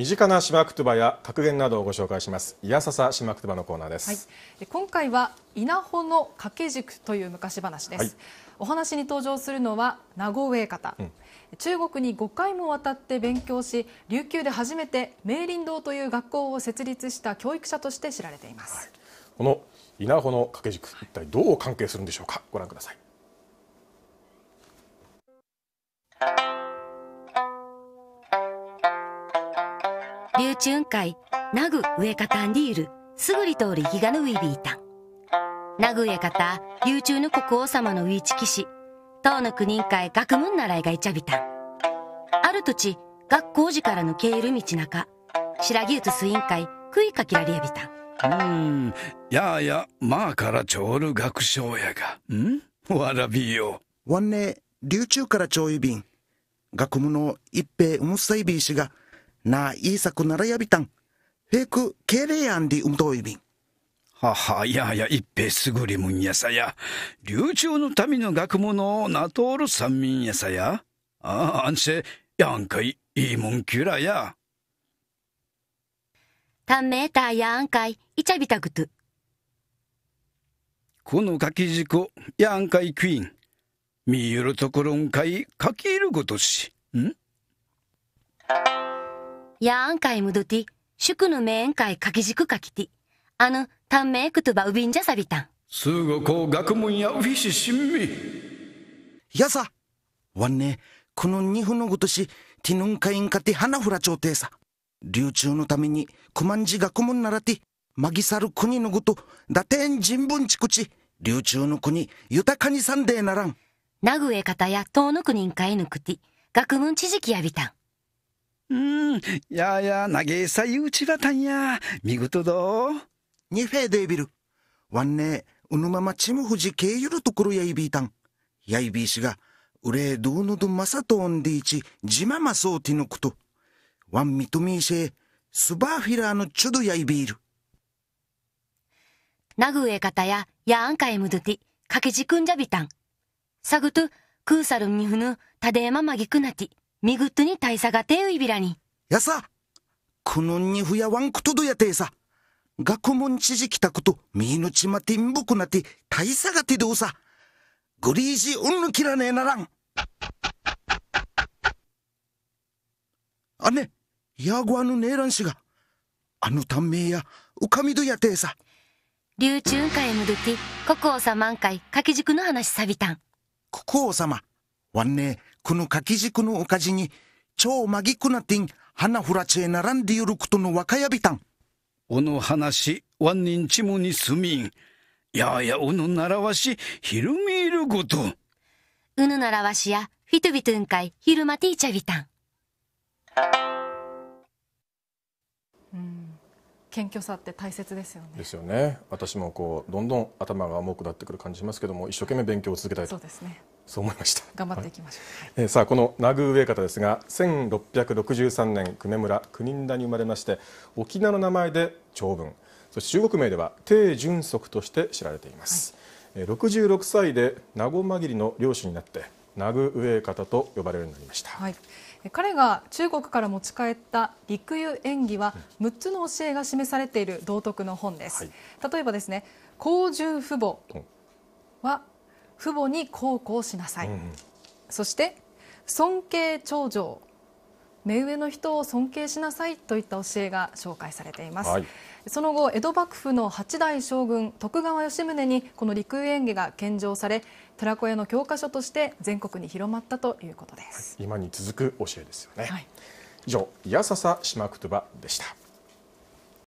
身近な島くばや格言などをご紹介しますいやささ島くばのコーナーです、はい、今回は稲穂の掛け軸という昔話です、はい、お話に登場するのは名護上方、うん、中国に5回もわたって勉強し琉球で初めて明林堂という学校を設立した教育者として知られています、はい、この稲穂の掛け軸一体どう関係するんでしょうかご覧ください竜中海、なぐ上方ィール、すぐり通りひガヌウィビータン。なぐ上方、竜中の国王様のウィチ騎士、当の国会学問習いがいちゃびたん。ある土地、学校時からの経営る道中、白木うす委員会、クイカキラリやビタン。うーん、やあや、まあからちょうる学生やが、んわらびよ。わんね、竜中からちょういびん。学務の一平うむさいびいしが、na isak naraya bitang. Hek kereyan di u m o i b i n g はは、いやいや、一平すぐりむんやさや。流暢の民の学問をなとおる三民やさや。ああ、あんせ、やんかい、いいもんきゅらや。ためたやんかい、いちゃびたくと。この書き軸、やんかいクイーン。見ゆるところんかい、書きいるごとし。んやあんかいむどて、宿のめんかいかきじくかきて、あの、たんめいくとばうびんじゃさびたん。すごこう学問やうびししんみ。やさ、わんね、この二分のごとし、ティノンカインカテら花ょう朝廷さ。流中のために、くまんじ学問ならて、まぎさる国のごと、だてん人文ゅうち、流中の国、豊かにさんでならん。なぐえ方や、遠の国んかいぬくて、学問知識やびたん。うん、ややー、投げさいうちばたんや。見事だ。フェデービル。わんねうぬママチムフジケイユルトコロヤイビータン。ヤイビーシが、ウレードうれどうのどまさとんでいち、じままそうてのこと。ミトミーシェ。スバーフィラーのチュドヤイビール。ナグる。なぐえヤたや、やあんかえむどて、かけじくんじゃびたん。さぐクーサルンニフヌ。タデヤママギクナティ。みぐっとに大佐がてういびらに。やさ、このにふやわんくとどやてえさ。学問知事来たこと、みぬちまてんぼくなて、大佐がてどうさ。グリージうんぬきらねえならん。あね、やごあぬねえらんしが。あの短命や、うかみどやてえさ。竜中海むどき、国王様んかい、掛け軸の話さびたん。国王様、わんねえ。この書き軸のおかじに、超まぎくなってん、花ふらちえ並んでゆることの若やびたん。おの話、ワンニンチムにすみん。ややおの習わし、ひるみいること。うぬ習わしや、フィトゥビトゥンかい、ひるまてィーチャビうん謙虚さって大切ですよね。ですよね。私もこうどんどん頭が重くなってくる感じしますけども、一生懸命勉強を続けたいと。そうですね。そう思いました頑張っていきましょう、はい、えー、さあこのナグーウ方ですが1663年久米村国田に生まれまして沖縄の名前で長文そして中国名では鄭純則として知られています、はい、66歳で名護紛りの領主になってナグウ方と呼ばれるようになりました、はい、彼が中国から持ち帰った陸遊演技は6つの教えが示されている道徳の本です、はい、例えばですね「公順父母」は父母に孝行しなさい、うん、そして尊敬長女目上の人を尊敬しなさいといった教えが紹介されています、はい、その後江戸幕府の八代将軍徳川吉宗にこの陸演芸が献上され寺子屋の教科書として全国に広まったということです、はい、今に続く教えですよね、はい、以上いやささしまくとばでした